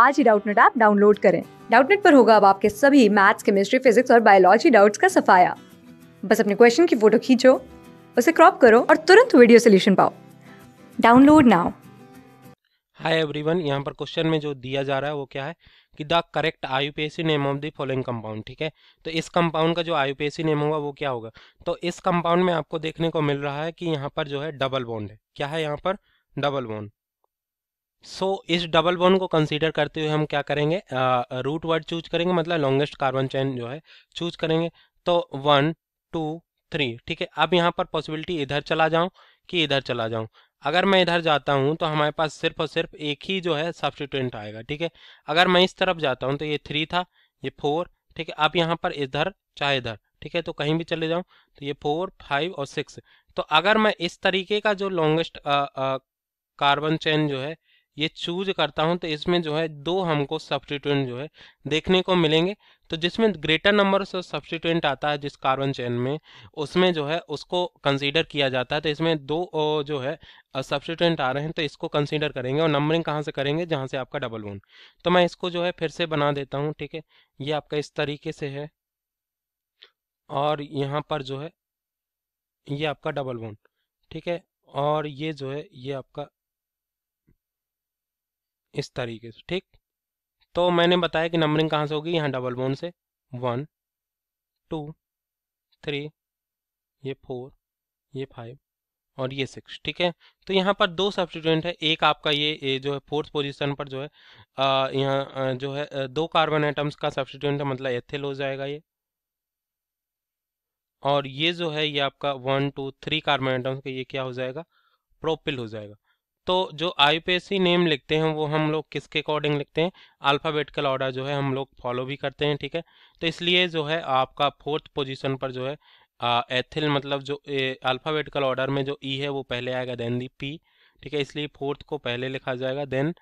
आज ही Doubtnut app download करें डाउटनेट पर होगा अब आपके सभी मैथ्स केमिस्ट्री फिजिक्स और बायोलॉजी डाउट्स का सफाया बस अपने क्वेश्चन की फोटो खींचो उसे क्रॉप करो और तुरंत वीडियो सोल्यूशन पाओ डाउनलोड नाउ हाय एवरीवन यहाँ पर क्वेश्चन में जो दिया जा रहा है वो क्या है कि the correct IUPAC name of the following compound ठीक है तो इस कंपाउंड का जो आईयूपीएसी नेम होगा वो क्या होगा तो इस कंपाउंड में आपको देखने को मिल रहा है कि यहाँ पर जो है डबल बॉन्ड है क्या है यहाँ पर डबल बॉन्ड सो so, इस डबल बोन को कंसीडर करते हुए हम क्या करेंगे रूट वर्ड चूज करेंगे मतलब लॉन्गेस्ट कार्बन चेन जो है चूज करेंगे तो वन टू थ्री ठीक है अब यहाँ पर पॉसिबिलिटी इधर चला जाऊँ कि इधर चला जाऊँ अगर मैं इधर जाता हूँ तो हमारे पास सिर्फ और सिर्फ एक ही जो है सब्सटीट्यूंट आएगा ठीक है अगर मैं इस तरफ जाता हूँ तो ये थ्री था ये फोर ठीक है अब यहाँ पर इधर चाहे इधर ठीक है तो कहीं भी चले जाऊँ तो ये फोर फाइव और सिक्स तो अगर मैं इस तरीके का जो लॉन्गेस्ट कार्बन चेन जो है ये चूज करता हूँ तो इसमें जो है दो हमको सब्सटीट्यूंट जो है देखने को मिलेंगे तो जिसमें ग्रेटर नंबर ऑफ सब्सटीट्यूंट आता है जिस कार्बन चेन में उसमें जो है उसको कंसीडर किया जाता है तो इसमें दो जो है सब्सटीट्यूंट आ रहे हैं तो इसको कंसीडर करेंगे और नंबरिंग कहाँ से करेंगे जहाँ से आपका डबल वन तो मैं इसको जो है फिर से बना देता हूँ ठीक है ये आपका इस तरीके से है और यहाँ पर जो है ये आपका डबल वन ठीक है और ये जो है ये आपका इस तरीके से ठीक तो मैंने बताया कि नंबरिंग कहाँ से होगी यहाँ डबल बोन से वन टू थ्री ये फोर ये फाइव और ये सिक्स ठीक है तो यहाँ पर दो सब्सटीट्यूएंट है एक आपका ये, ये जो है फोर्थ पोजीशन पर जो है यहाँ जो है दो कार्बन एटम्स का सब्सटीट्यूएंट है मतलब एथिल हो जाएगा ये और ये जो है ये आपका one two three carbon atoms का ये क्या हो जाएगा प्रोपिल हो जाएगा तो जो आई नेम लिखते हैं वो हम लोग किसके अकॉर्डिंग लिखते हैं अल्फ़ाबेटिकल ऑर्डर जो है हम लोग फॉलो भी करते हैं ठीक है तो इसलिए जो है आपका फोर्थ पोजीशन पर जो है एथिल मतलब जो अल्फ़ाबेटिकल ऑर्डर में जो ई e है वो पहले आएगा देन दी पी ठीक है इसलिए फोर्थ को पहले लिखा जाएगा देन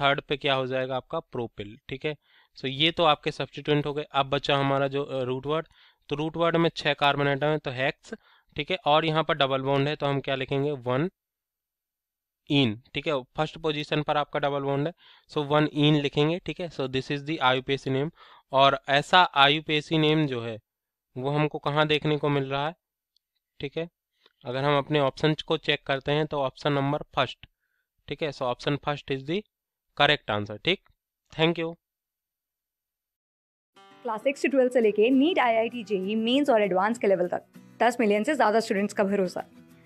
थर्ड पे क्या हो जाएगा आपका प्रोपिल ठीक है सो ये तो आपके सब्सटीट्यूंट हो गए अब बचा हमारा जो रूटवर्ड तो रूटवर्ड में छः कार्बन आइटम है तो हैक्स ठीक है और यहाँ पर डबल बॉन्ड है तो हम क्या लिखेंगे वन इन ठीक है फर्स्ट पोजीशन पर आपका डबल बॉन्ड है सो वन इन लिखेंगे ठीक है so this is the IUPAC name और ऐसा आयुपीएसी नेम जो है वो हमको कहाँ देखने को मिल रहा है ठीक है अगर हम अपने ऑप्शन को चेक करते हैं तो ऑप्शन नंबर फर्स्ट ठीक है so option first is the correct answer ठीक थैंक यू क्लास सिक्स से ट्वेल्थ से लेके NEET I I T JEE mains और एडवांस के लेवल तक दस मिलियन से ज़्यादा स्टूडेंट्स का भरोसा